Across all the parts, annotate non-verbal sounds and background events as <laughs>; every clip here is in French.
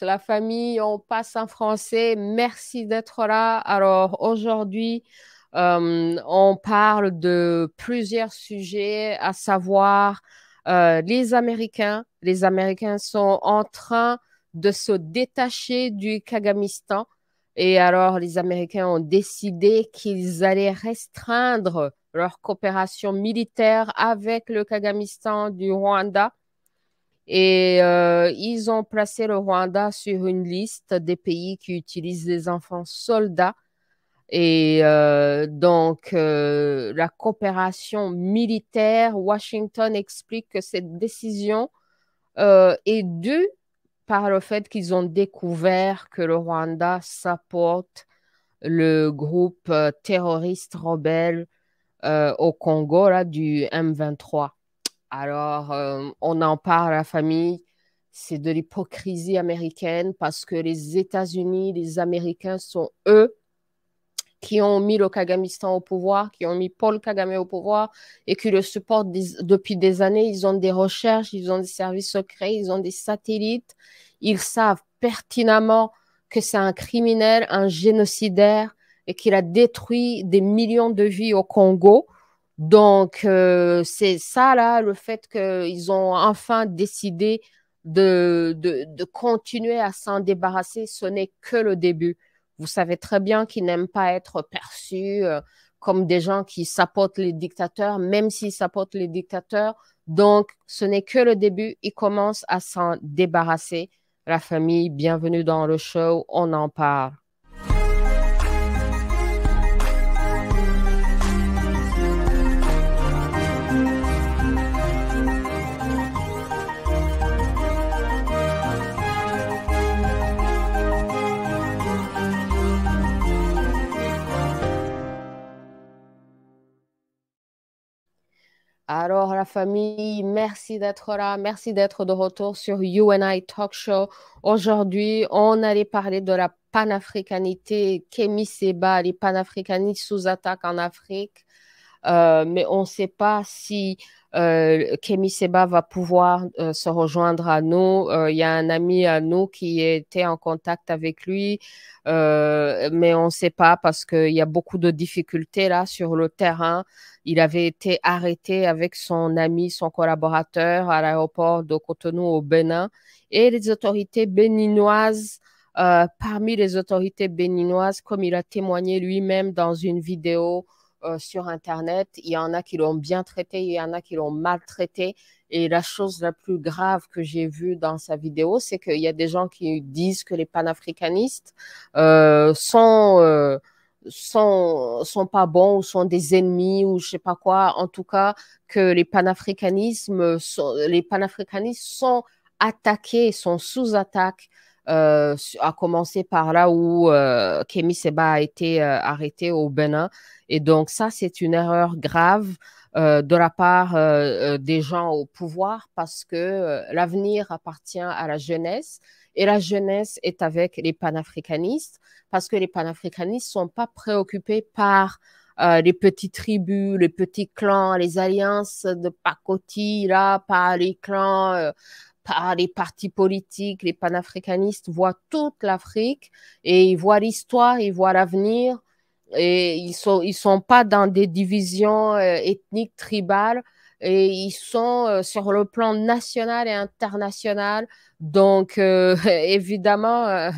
la famille, on passe en français. Merci d'être là. Alors aujourd'hui, euh, on parle de plusieurs sujets, à savoir euh, les Américains. Les Américains sont en train de se détacher du Kagamistan. Et alors, les Américains ont décidé qu'ils allaient restreindre leur coopération militaire avec le Kagamistan du Rwanda. Et euh, ils ont placé le Rwanda sur une liste des pays qui utilisent les enfants soldats et euh, donc, euh, la coopération militaire, Washington explique que cette décision est due par le fait qu'ils ont découvert que le Rwanda s'apporte le groupe terroriste rebelle au Congo là, du M23. Alors, euh, on en parle à la famille. C'est de l'hypocrisie américaine parce que les États-Unis, les Américains sont eux qui ont mis le Kagamistan au pouvoir, qui ont mis Paul Kagame au pouvoir et qui le supportent depuis des années. Ils ont des recherches, ils ont des services secrets, ils ont des satellites. Ils savent pertinemment que c'est un criminel, un génocidaire et qu'il a détruit des millions de vies au Congo. Donc, euh, c'est ça, là, le fait qu'ils ont enfin décidé de, de, continuer à s'en débarrasser, ce n'est que le début. Vous savez très bien qu'ils n'aiment pas être perçus euh, comme des gens qui sapotent les dictateurs, même s'ils sapotent les dictateurs. Donc, ce n'est que le début. Ils commencent à s'en débarrasser. La famille, bienvenue dans le show. On en parle. Alors la famille, merci d'être là, merci d'être de retour sur UNI Talk Show. Aujourd'hui, on allait parler de la panafricanité, Kémy Seba, les panafricanistes sous attaque en Afrique. Euh, mais on ne sait pas si euh, Kemi Seba va pouvoir euh, se rejoindre à nous. Euh, il y a un ami à nous qui était en contact avec lui, mais on ne sait pas parce qu'il y a beaucoup de difficultés là sur le terrain. Il avait été arrêté avec son ami, son collaborateur à l'aéroport de Cotonou au Bénin et les autorités béninoises parmi les autorités béninoises, comme il a témoigné lui-même dans une vidéo euh, sur Internet. Il y en a qui l'ont bien traité, il y en a qui l'ont maltraité. Et la chose la plus grave que j'ai vue dans sa vidéo, c'est qu'il y a des gens qui disent que les panafricanistes euh, euh, sont, pas bons ou sont des ennemis ou je sais pas quoi. En tout cas, que les panafricanismes les panafricanistes sont attaqués, sont sous attaque euh, à commencer par là où euh, Kémy Seba a été euh, arrêté au Bénin. Et donc ça, c'est une erreur grave euh, de la part euh, des gens au pouvoir parce que l'avenir appartient à la jeunesse et la jeunesse est avec les panafricanistes parce que les panafricanistes sont pas préoccupés par les petites tribus, les petits clans, les alliances de pacotis, là, par les clans ah, les partis politiques, les panafricanistes voient toute l'Afrique et ils voient l'histoire, ils voient l'avenir et ils sont ils sont pas dans des divisions euh, ethniques tribales et ils sont euh, sur le plan national et international donc euh, <laughs> évidemment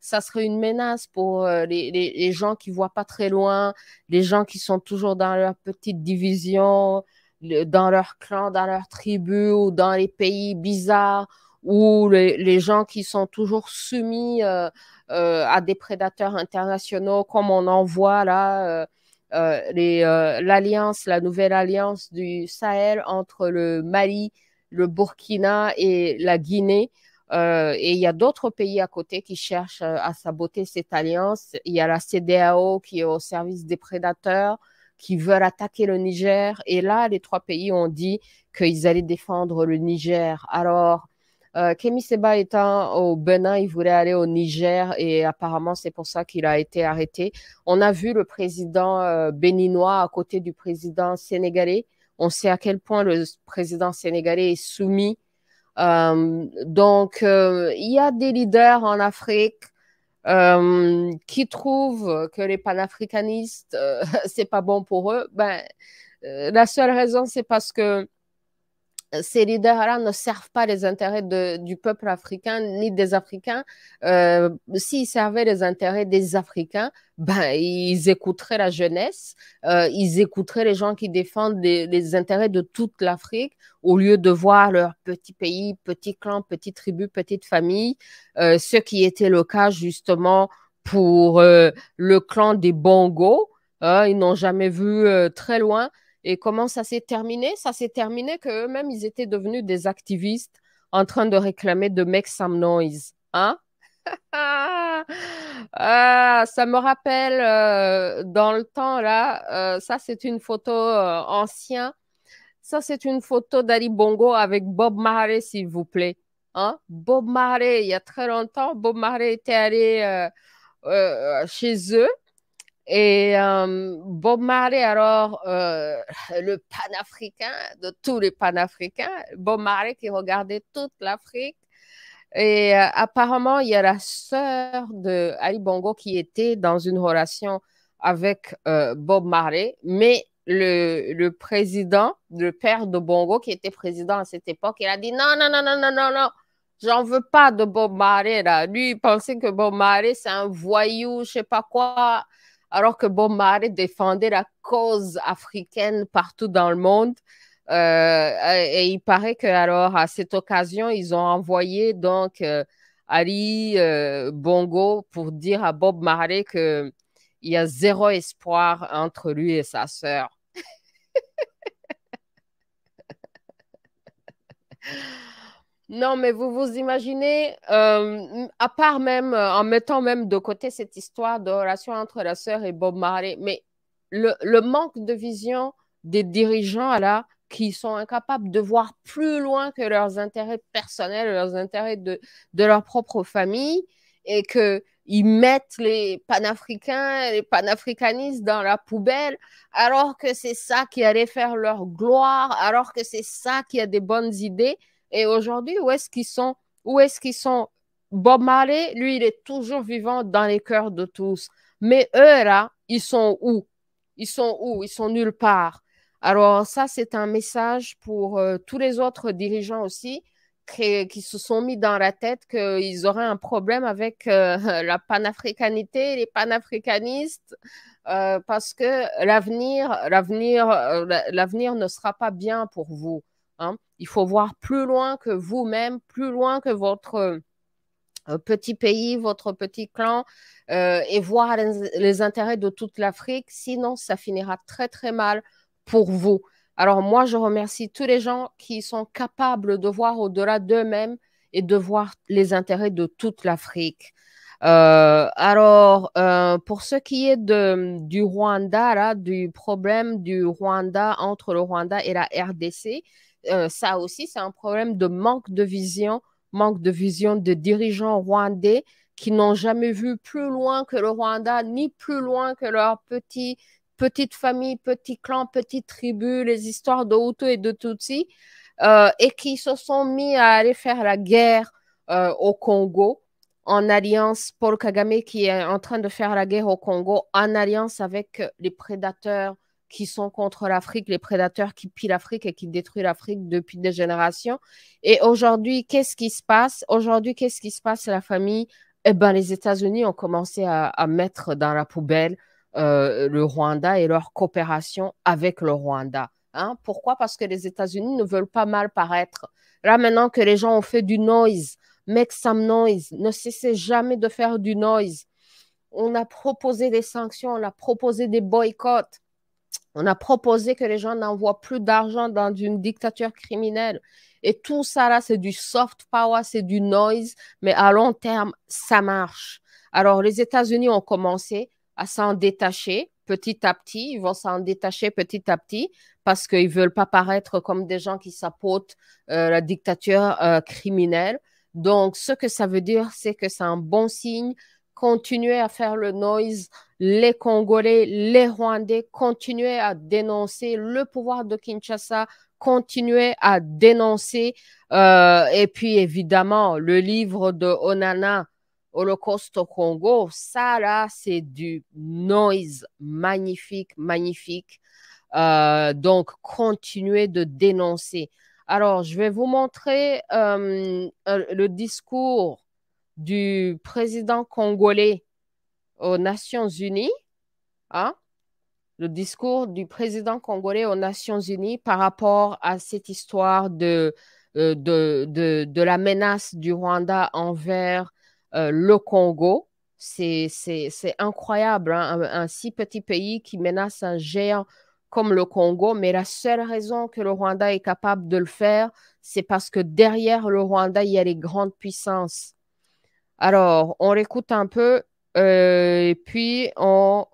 ça serait une menace pour les, les, les, gens qui voient pas très loin les gens qui sont toujours dans leur petite division dans leur clan, dans leur tribu ou dans les pays bizarres ou les, gens qui sont toujours soumis euh, euh, à des prédateurs internationaux, comme on en voit là, euh, l'alliance, la nouvelle alliance du Sahel entre le Mali, le Burkina et la Guinée. et il y a d'autres pays à côté qui cherchent à saboter cette alliance. Il y a la CDAO qui est au service des prédateurs qui veulent attaquer le Niger. Et là, les trois pays ont dit qu'ils allaient défendre le Niger. Alors, euh, Kemi Seba étant au Bénin, il voulait aller au Niger et apparemment c'est pour ça qu'il a été arrêté. On a vu le président euh, béninois à côté du président sénégalais. On sait à quel point le président sénégalais est soumis. Euh, donc, euh, il y a des leaders en Afrique euh, qui trouvent que les panafricanistes, euh, <laughs> c'est pas bon pour eux, ben, euh, la seule raison, c'est parce que euh, ces leaders-là ne servent pas les intérêts du peuple africain ni des Africains. Euh, S'ils servaient les intérêts des Africains, ben, ils écouteraient la jeunesse, euh, ils écouteraient les gens qui défendent les, intérêts de toute l'Afrique au lieu de voir leur petit pays, petit clan, petite tribu, petite famille, euh, ce qui était le cas justement pour euh, le clan des Bongos. Hein, ils n'ont jamais vu euh, très loin et comment ça s'est terminé Ça s'est terminé qu'eux-mêmes, ils étaient devenus des activistes en train de réclamer de make some noise. Hein <laughs> ah, ça me rappelle euh, dans le temps là, euh, ça c'est une photo euh, ancien. ancienne. Ça c'est une photo d'Ali Bongo avec Bob Marley s'il vous plaît. Hein? Bob Marley, il y a très longtemps, Bob Marley était allé chez eux et euh, Bob Marley, alors, euh, le panafricain, de tous les panafricains, Bob Marley qui regardait toute l'Afrique. Et euh, apparemment, il y a la sœur de Ali Bongo qui était dans une relation avec euh, Bob Marley, mais le, président, le père de Bongo, qui était président à cette époque, il a dit non, non, non, non, non, non, non, j'en veux pas de Bob Marley, là. Lui, il pensait que Bob Marley, c'est un voyou, je sais pas quoi alors que Bob Marley défendait la cause africaine partout dans le monde. Euh, et il paraît que alors à cette occasion, ils ont envoyé donc euh, Ali euh, Bongo pour dire à Bob Marley que il y a zéro espoir entre lui et sa sœur. <laughs> Non, mais vous vous imaginez, euh, à part même, euh, en mettant même de côté cette histoire de relation entre la sœur et Bob Marley, mais le, manque de vision des dirigeants là, qui sont incapables de voir plus loin que leurs intérêts personnels, leurs intérêts de, leur propre famille, et que ils mettent les panafricains, les panafricanistes dans la poubelle, alors que c'est ça qui allait faire leur gloire, alors que c'est ça qui a des bonnes idées. Et aujourd'hui, où est-ce qu'ils sont Où est-ce qu'ils sont Bob Marley, lui, il est toujours vivant dans les cœurs de tous. Mais eux, là, ils sont où Ils sont où Ils sont nulle part. Alors ça, c'est un message pour euh, tous les autres dirigeants aussi qui, se sont mis dans la tête qu'ils auraient un problème avec euh, <laughs> la panafricanité, les panafricanistes, euh, parce que l'avenir, l'avenir, l'avenir ne sera pas bien pour vous. Il faut voir plus loin que vous-même, plus loin que votre euh, petit pays, votre petit clan, euh, et voir les, intérêts de toute l'Afrique. Sinon, ça finira très, très mal pour vous. Alors moi, je remercie tous les gens qui sont capables de voir au-delà d'eux-mêmes et de voir les intérêts de toute l'Afrique. Euh, alors, pour ce qui est du Rwanda, du problème du Rwanda entre le Rwanda et la RDC, euh, ça aussi, c'est un problème de manque de vision, manque de vision de dirigeants rwandais qui n'ont jamais vu plus loin que le Rwanda, ni plus loin que leur petit, petite famille, petit clan, petite tribu, les histoires de et de Tutsi, euh, et qui se sont mis à aller faire la guerre euh, au Congo en alliance, Paul Kagame qui est en train de faire la guerre au Congo, en alliance avec les prédateurs qui sont contre l'Afrique, les prédateurs qui pillent l'Afrique et qui détruisent l'Afrique depuis des générations. Et aujourd'hui, qu'est-ce qui se passe Aujourd'hui, qu'est-ce qui se passe La famille, eh ben, les États-Unis ont commencé à, mettre dans la poubelle euh, le Rwanda et leur coopération avec le Rwanda. Hein? Pourquoi Parce que les États-Unis ne veulent pas mal paraître. Là, maintenant que les gens ont fait du noise, make some noise, ne cessez jamais de faire du noise. On a proposé des sanctions, on a proposé des boycotts on a proposé que les gens n'envoient plus d'argent dans une dictature criminelle. Et tout ça, là, c'est du soft power, c'est du noise, mais à long terme, ça marche. Alors, les États-Unis ont commencé à s'en détacher petit à petit. Ils vont s'en détacher petit à petit parce qu'ils ne veulent pas paraître comme des gens qui sapotent euh, la dictature euh, criminelle. Donc, ce que ça veut dire, c'est que c'est un bon signe. Continuer à faire le noise les Congolais, les Rwandais continuaient à dénoncer le pouvoir de Kinshasa, continuaient à dénoncer. Euh, et puis évidemment, le livre de Onana, Holocauste au Congo, ça là, c'est du noise magnifique, magnifique. Euh, donc, continuez de dénoncer. Alors, je vais vous montrer euh, le discours du président congolais aux Nations Unies, hein, le discours du président congolais aux Nations Unies par rapport à cette histoire de, euh, de, la menace du Rwanda envers euh, le Congo. C'est incroyable, hein, un, si petit pays qui menace un géant comme le Congo, mais la seule raison que le Rwanda est capable de le faire, c'est parce que derrière le Rwanda, il y a les grandes puissances. Alors, on l'écoute un peu euh, et puis, on,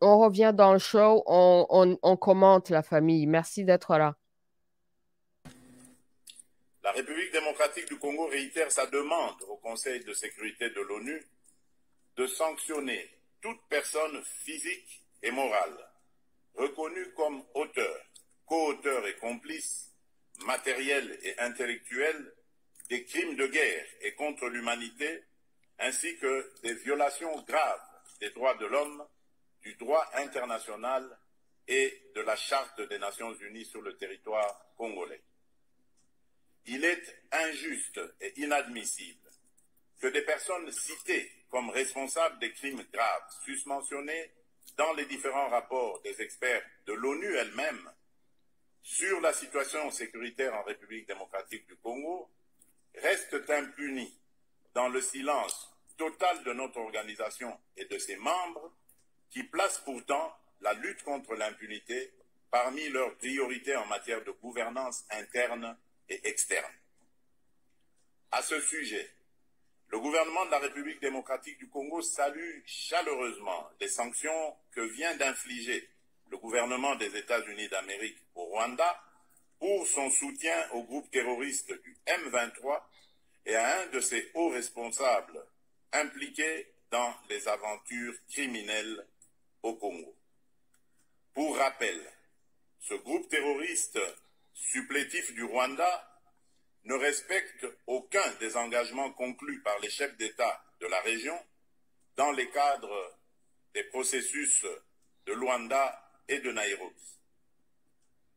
on revient dans le show, on, commente la famille. Merci d'être là. La République démocratique du Congo réitère sa demande au Conseil de sécurité de l'ONU de sanctionner toute personne physique et morale reconnue comme auteur, co-auteur et complice matériel et intellectuel des crimes de guerre et contre l'humanité ainsi que des violations graves des droits de l'homme, du droit international et de la Charte des Nations Unies sur le territoire congolais. Il est injuste et inadmissible que des personnes citées comme responsables des crimes graves susmentionnés dans les différents rapports des experts de l'ONU elle-même sur la situation sécuritaire en République démocratique du Congo restent impunies dans le silence total de notre organisation et de ses membres, qui placent pourtant la lutte contre l'impunité parmi leurs priorités en matière de gouvernance interne et externe. À ce sujet, le gouvernement de la République démocratique du Congo salue chaleureusement les sanctions que vient d'infliger le gouvernement des États-Unis d'Amérique au Rwanda pour son soutien au groupe terroriste du M23 et à un de ses hauts responsables impliqués dans les aventures criminelles au Congo. Pour rappel, ce groupe terroriste supplétif du Rwanda ne respecte aucun des engagements conclus par les chefs d'État de la région dans les cadres des processus de Luanda et de Nairobi.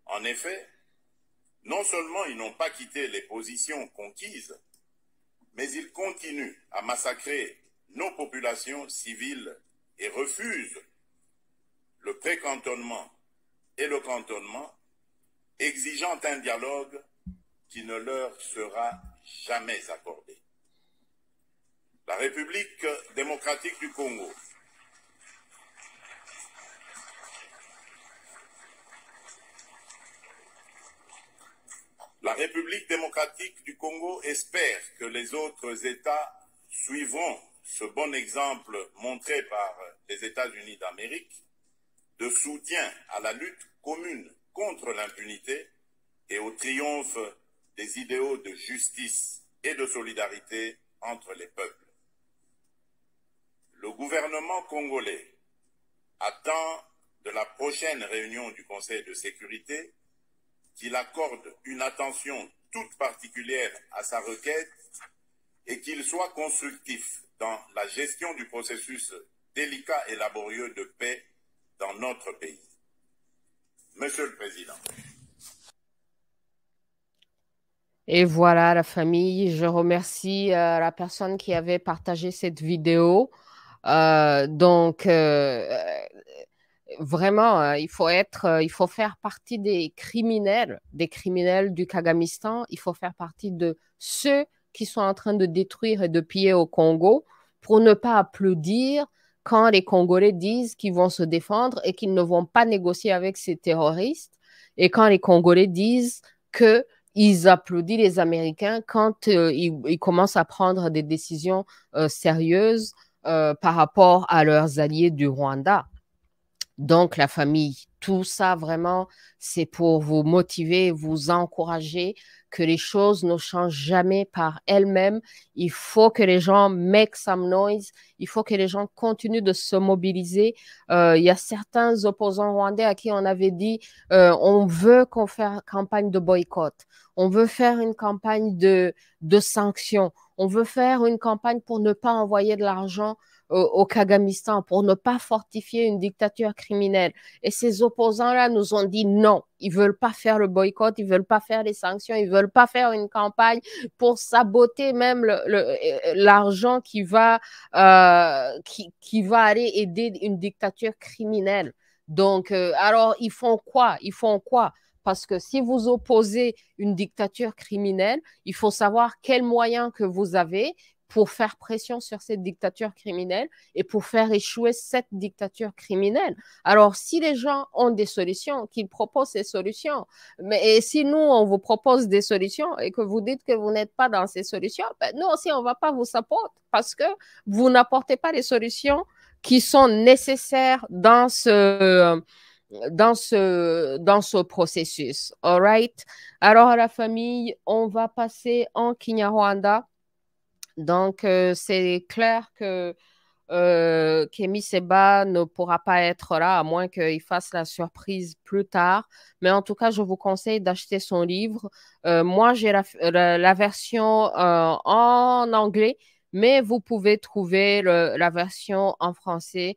En effet, non seulement ils n'ont pas quitté les positions conquises, mais ils continuent à massacrer nos populations civiles et refusent le pré-cantonnement et le cantonnement, exigeant un dialogue qui ne leur sera jamais accordé. La République démocratique du Congo La République démocratique du Congo espère que les autres États suivront ce bon exemple montré par les États-Unis d'Amérique de soutien à la lutte commune contre l'impunité et au triomphe des idéaux de justice et de solidarité entre les peuples. Le gouvernement congolais attend de la prochaine réunion du Conseil de sécurité qu'il accorde une attention toute particulière à sa requête et qu'il soit constructif dans la gestion du processus délicat et laborieux de paix dans notre pays. Monsieur le Président. Et voilà la famille, je remercie euh, la personne qui avait partagé cette vidéo. Euh, donc, euh, vraiment, euh, il faut être, euh, il faut faire partie des criminels, des criminels du Kagamistan. Il faut faire partie de ceux qui sont en train de détruire et de piller au Congo pour ne pas applaudir quand les Congolais disent qu'ils vont se défendre et qu'ils ne vont pas négocier avec ces terroristes et quand les Congolais disent que ils applaudissent les Américains quand euh, ils, commencent à prendre des décisions sérieuses par rapport à leurs alliés du Rwanda donc la famille. Tout ça, vraiment, c'est pour vous motiver, vous encourager, que les choses ne changent jamais par elles-mêmes. Il faut que les gens make some noise, il faut que les gens continuent de se mobiliser. Euh, il y a certains opposants rwandais à qui on avait dit, euh, on veut qu'on fasse campagne de boycott, on veut faire une campagne de, de sanctions, on veut faire une campagne pour ne pas envoyer de l'argent au Kagamistan pour ne pas fortifier une dictature criminelle. Et ces opposants-là nous ont dit non, ils veulent pas faire le boycott, ils veulent pas faire les sanctions, ils veulent pas faire une campagne pour saboter même euh, l'argent qui va euh, qui, va aller aider une dictature criminelle. Donc, euh, alors, ils font quoi Ils font quoi Parce que si vous opposez une dictature criminelle, il faut savoir quels moyens que vous avez, pour faire pression sur cette dictature criminelle et pour faire échouer cette dictature criminelle. Alors, si les gens ont des solutions, qu'ils proposent ces solutions. Mais et si nous, on vous propose des solutions et que vous dites que vous n'êtes pas dans ces solutions, ben, nous aussi, on ne va pas vous supporter parce que vous n'apportez pas les solutions qui sont nécessaires dans ce dans ce, dans ce processus. All right? Alors, à la famille, on va passer en Kinyarwanda. Donc, euh, c'est clair que euh, Kémy Seba ne pourra pas être là, à moins qu'il fasse la surprise plus tard. Mais en tout cas, je vous conseille d'acheter son livre. Euh, moi, j'ai la, version euh, en anglais, mais vous pouvez trouver la version en français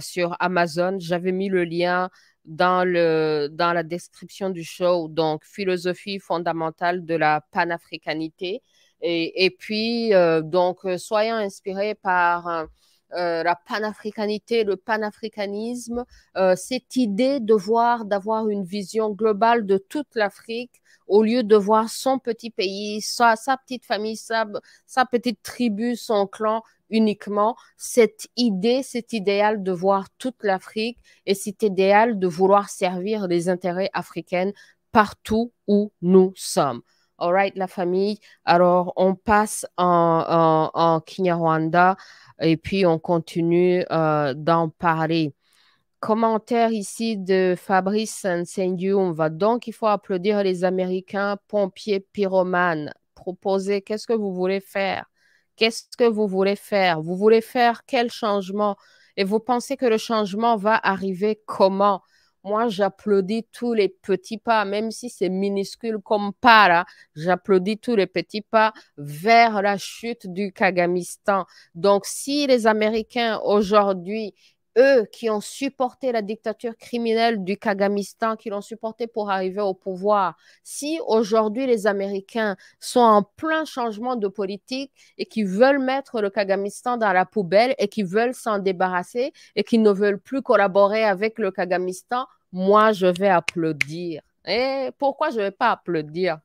sur Amazon. J'avais mis le lien dans, le, dans la description du show. Donc, philosophie fondamentale de la panafricanité. Et, puis, euh, donc, euh, soyons inspirés par euh, la panafricanité, le panafricanisme, cette idée de voir, d'avoir une vision globale de toute l'Afrique au lieu de voir son petit pays, sa, petite famille, sa, sa, petite tribu, son clan uniquement, cette idée, cet idéal de voir toute l'Afrique et cet idéal de vouloir servir les intérêts africains partout où nous sommes. Alright, la famille. Alors, on passe en, en, en Kinyarwanda et puis on continue euh, d'en parler. Commentaire ici de Fabrice va Donc, il faut applaudir les Américains, pompiers, pyromanes. Proposer, qu'est-ce que vous voulez faire Qu'est-ce que vous voulez faire Vous voulez faire quel changement Et vous pensez que le changement va arriver comment moi, j'applaudis tous les petits pas, même si c'est minuscule comme pas là. Hein. J'applaudis tous les petits pas vers la chute du Kagamistan. Donc, si les Américains aujourd'hui eux qui ont supporté la dictature criminelle du Kagamistan, qui l'ont supporté pour arriver au pouvoir, si aujourd'hui les Américains sont en plein changement de politique et qui veulent mettre le Kagamistan dans la poubelle et qui veulent s'en débarrasser et qui ne veulent plus collaborer avec le Kagamistan, moi, je vais applaudir. Eh, pourquoi je ne vais pas applaudir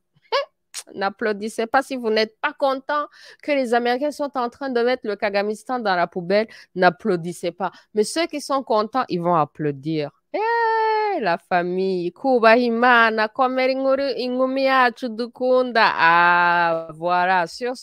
N'applaudissez pas si vous n'êtes pas content que les Américains sont en train de mettre le Kagamistan dans la poubelle. N'applaudissez pas. Mais ceux qui sont contents, ils vont applaudir. Eh, la famille, Kuba Ah, voilà, sur